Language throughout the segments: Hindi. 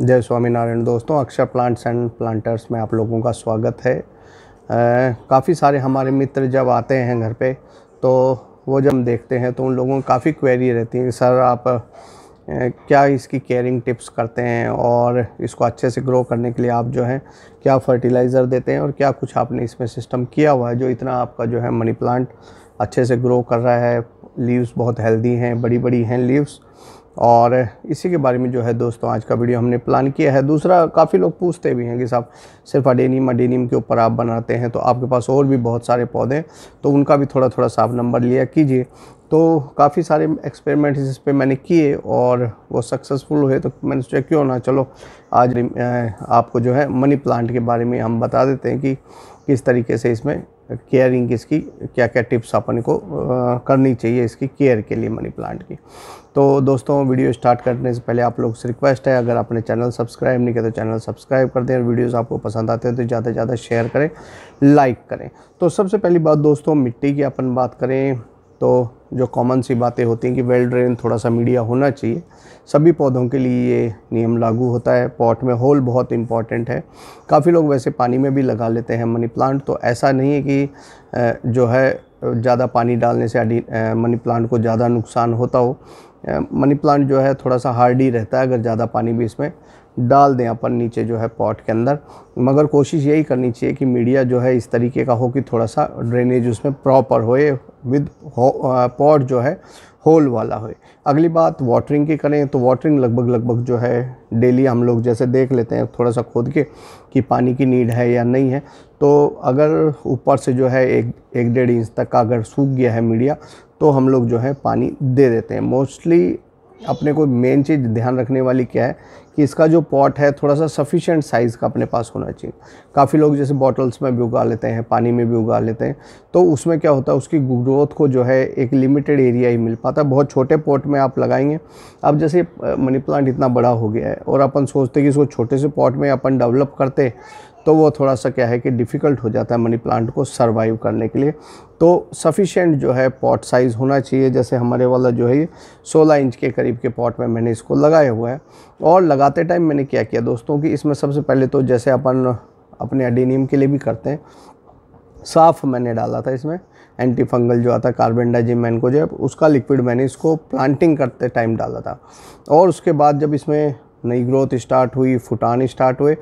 जय स्वामीनारायण दोस्तों अक्षर प्लांट्स एंड प्लांटर्स में आप लोगों का स्वागत है काफ़ी सारे हमारे मित्र जब आते हैं घर पे तो वो जब हम देखते हैं तो उन लोगों की काफ़ी क्वेरी रहती है सर आप क्या इसकी केयरिंग टिप्स करते हैं और इसको अच्छे से ग्रो करने के लिए आप जो है क्या फर्टिलाइज़र देते हैं और क्या कुछ आपने इसमें सिस्टम किया हुआ है जो इतना आपका जो है मनी प्लांट अच्छे से ग्रो कर रहा है लीव्स बहुत हेल्दी हैं बड़ी बड़ी हैं लीव्स और इसी के बारे में जो है दोस्तों आज का वीडियो हमने प्लान किया है दूसरा काफ़ी लोग पूछते भी हैं कि साहब सिर्फ अडेनियम अडेनियम के ऊपर आप बनाते हैं तो आपके पास और भी बहुत सारे पौधे तो उनका भी थोड़ा थोड़ा साफ नंबर लिया कीजिए तो काफ़ी सारे एक्सपेरिमेंट इस पर मैंने किए और वो सक्सेसफुल हुए तो मैंने सोचा क्यों ना चलो आज आपको जो है मनी प्लांट के बारे में हम बता देते हैं कि किस तरीके से इसमें केयरिंग इसकी क्या क्या टिप्स अपन को करनी चाहिए इसकी केयर के लिए मनी प्लांट की तो दोस्तों वीडियो स्टार्ट करने से पहले आप लोग से रिक्वेस्ट है अगर आपने चैनल सब्सक्राइब नहीं किया तो चैनल सब्सक्राइब कर दें और वीडियोस आपको पसंद आते हैं तो ज़्यादा से ज़्यादा शेयर करें लाइक करें तो सबसे पहली बात दोस्तों मिट्टी की अपन बात करें तो जो कॉमन सी बातें होती हैं कि वेल ड्रेन थोड़ा सा मीडिया होना चाहिए सभी पौधों के लिए ये नियम लागू होता है पॉट में होल बहुत इम्पॉर्टेंट है काफ़ी लोग वैसे पानी में भी लगा लेते हैं मनी प्लांट तो ऐसा नहीं है कि जो है ज़्यादा पानी डालने से मनी प्लांट को ज़्यादा नुकसान होता हो मनी प्लांट जो है थोड़ा सा हार्ड ही रहता है अगर ज़्यादा पानी भी इसमें डाल दें अपन नीचे जो है पॉट के अंदर मगर कोशिश यही करनी चाहिए कि मीडिया जो है इस तरीके का हो कि थोड़ा सा ड्रेनेज उसमें प्रॉपर होए विद पॉट जो है होल वाला होए अगली बात वाटरिंग की करें तो वाटरिंग लगभग लगभग जो है डेली हम लोग जैसे देख लेते हैं थोड़ा सा खोद के कि पानी की नीड है या नहीं है तो अगर ऊपर से जो है एक एक डेढ़ इंच तक का अगर सूख गया है मीडिया तो हम लोग जो है पानी दे देते हैं मोस्टली अपने को मेन चीज़ ध्यान रखने वाली क्या है कि इसका जो पॉट है थोड़ा सा सफिशेंट साइज़ का अपने पास होना चाहिए काफ़ी लोग जैसे बॉटल्स में भी उगा लेते हैं पानी में भी उगा लेते हैं तो उसमें क्या होता है उसकी ग्रोथ को जो है एक लिमिटेड एरिया ही मिल पाता है बहुत छोटे पॉट में आप लगाएंगे अब जैसे मनी प्लांट इतना बड़ा हो गया है और अपन सोचते कि इसको छोटे से पॉट में अपन डेवलप करते तो वो थोड़ा सा क्या है कि डिफ़िकल्ट हो जाता है मनी प्लांट को सर्वाइव करने के लिए तो सफिशेंट जो है पॉट साइज़ होना चाहिए जैसे हमारे वाला जो है सोलह इंच के करीब के पॉट में मैंने इसको लगाया हुआ है और लगाते टाइम मैंने क्या किया दोस्तों कि इसमें सबसे पहले तो जैसे अपन अपने एडेनियम के लिए भी करते हैं साफ़ मैंने डाला था इसमें एंटी फंगल जो आता है कार्बन मैन को जो है उसका लिक्विड मैंने इसको प्लांटिंग करते टाइम डाला था और उसके बाद जब इसमें नई ग्रोथ स्टार्ट हुई फुटान स्टार्ट हुए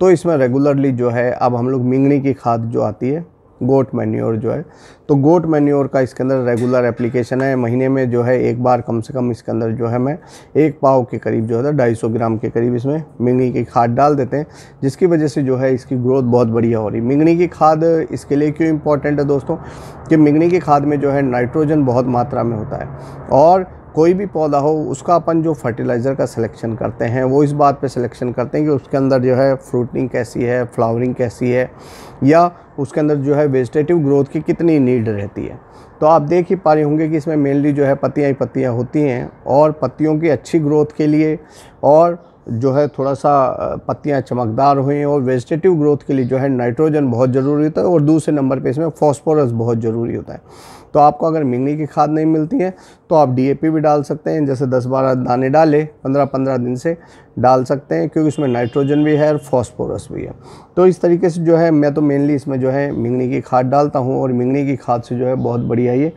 तो इसमें रेगुलरली जो है अब हम लोग मिंगनी की खाद जो आती है गोट मैन्योर जो है तो गोट मैन्योर का इसके अंदर रेगुलर एप्लीकेशन है महीने में जो है एक बार कम से कम इसके अंदर जो है मैं एक पाव के करीब जो है ढाई सौ ग्राम के करीब इसमें मिंगनी की खाद डाल देते हैं जिसकी वजह से जो है इसकी ग्रोथ बहुत बढ़िया हो रही है मिंगनी की खाद इसके लिए क्यों इंपॉर्टेंट है दोस्तों कि मिंगनी की खाद में जो है नाइट्रोजन बहुत मात्रा में होता है और कोई भी पौधा हो उसका अपन जो फर्टिलाइज़र का सिलेक्शन करते हैं वो इस बात पे सिलेक्शन करते हैं कि उसके अंदर जो है फ्रूटिंग कैसी है फ्लावरिंग कैसी है या उसके अंदर जो है वेजिटेटिव ग्रोथ की कितनी नीड रहती है तो आप देख ही पा रहे होंगे कि इसमें मेनली जो है पत्तियाँ ही पत्तियाँ होती हैं और पत्तियों की अच्छी ग्रोथ के लिए और जो है थोड़ा सा पत्तियां चमकदार हुई और वेजिटेटिव ग्रोथ के लिए जो है नाइट्रोजन बहुत ज़रूरी होता है और दूसरे नंबर पे इसमें फॉस्फोरस बहुत ज़रूरी होता है तो आपको अगर मिंगनी की खाद नहीं मिलती है तो आप डीएपी भी डाल सकते हैं जैसे 10-12 दाने डाले 15-15 दिन से डाल सकते हैं क्योंकि उसमें नाइट्रोजन भी है और फॉस्फोरस भी है तो इस तरीके से जो है मैं तो मेनली इसमें जो है मिंगनी की खाद डालता हूँ और मिंगनी की खाद से जो है बहुत बढ़िया ये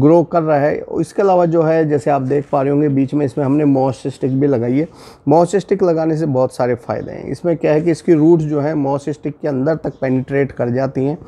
ग्रो कर रहा है इसके अलावा जो है जैसे आप देख पा रहे होंगे बीच में इसमें हमने स्टिक भी लगाई है स्टिक लगाने से बहुत सारे फ़ायदे हैं इसमें क्या है कि इसकी रूट्स जो है मॉस स्टिक के अंदर तक पेनिट्रेट कर जाती हैं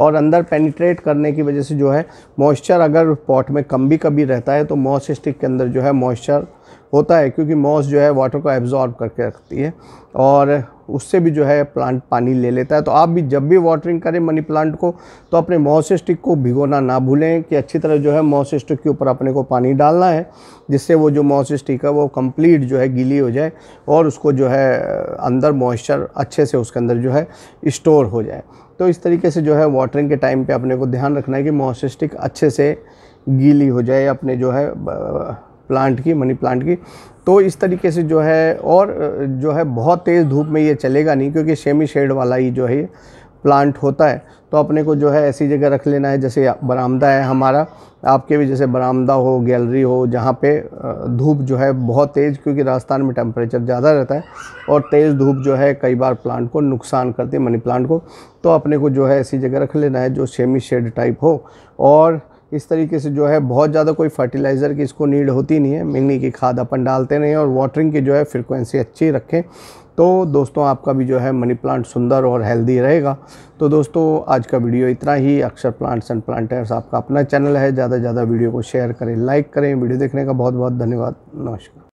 और अंदर पेनिट्रेट करने की वजह से जो है मॉइस्चर अगर पॉट में कम भी कभी रहता है तो स्टिक के अंदर जो है मॉइस्चर होता है क्योंकि मॉस जो है वाटर को एब्जॉर्ब करके रखती है और उससे भी जो है प्लांट पानी ले लेता है तो आप भी जब भी वाटरिंग करें मनी प्लांट को तो अपने मॉस स्टिक को भिगोना ना भूलें कि अच्छी तरह जो है मॉस स्टिक के ऊपर अपने को पानी डालना है जिससे वो जो मॉस स्टिक है वो कंप्लीट जो है गीली हो जाए और उसको जो है अंदर मॉइस्चर अच्छे से उसके अंदर जो है स्टोर हो जाए तो इस तरीके से जो है वाटरिंग के टाइम पर अपने को ध्यान रखना है कि मॉस स्टिक अच्छे से गीली हो जाए अपने जो है प्लांट की मनी प्लांट की तो इस तरीके से जो है और जो है बहुत तेज़ धूप में ये चलेगा नहीं क्योंकि सेमी शेड वाला ही जो है प्लांट होता है तो अपने को जो है ऐसी जगह रख लेना है जैसे बरामदा है हमारा आपके भी जैसे बरामदा हो गैलरी हो जहाँ पे धूप जो है बहुत तेज़ क्योंकि राजस्थान में टेम्परेचर ज़्यादा रहता है और तेज़ धूप जो है कई बार प्लांट को नुकसान करती है मनी प्लांट को तो अपने को जो है ऐसी जगह रख लेना है जो सेमी शेड टाइप हो और इस तरीके से जो है बहुत ज़्यादा कोई फर्टिलाइज़र की इसको नीड होती नहीं है मिंगनी की खाद अपन डालते रहें और वाटरिंग की जो है फ्रिक्वेंसी अच्छी रखें तो दोस्तों आपका भी जो है मनी प्लांट सुंदर और हेल्दी रहेगा तो दोस्तों आज का वीडियो इतना ही अक्षर प्लांट्स एंड प्लांटर्स आपका अपना चैनल है ज़्यादा से ज़्यादा वीडियो को शेयर करें लाइक करें वीडियो देखने का बहुत बहुत धन्यवाद नमस्कार